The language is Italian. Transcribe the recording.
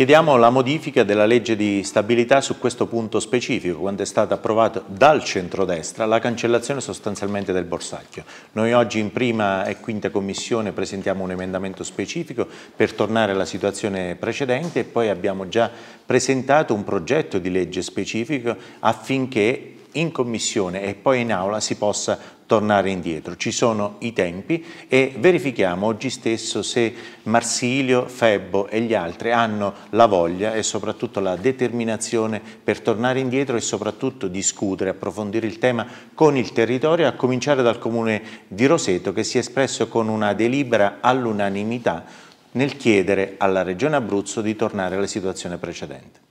Chiediamo la modifica della legge di stabilità su questo punto specifico, quando è stata approvata dal centrodestra la cancellazione sostanzialmente del borsacchio. Noi oggi in prima e quinta commissione presentiamo un emendamento specifico per tornare alla situazione precedente e poi abbiamo già presentato un progetto di legge specifico affinché in commissione e poi in aula si possa tornare indietro. Ci sono i tempi e verifichiamo oggi stesso se Marsilio, Febbo e gli altri hanno la voglia e soprattutto la determinazione per tornare indietro e soprattutto discutere, approfondire il tema con il territorio, a cominciare dal comune di Roseto che si è espresso con una delibera all'unanimità nel chiedere alla Regione Abruzzo di tornare alla situazione precedente.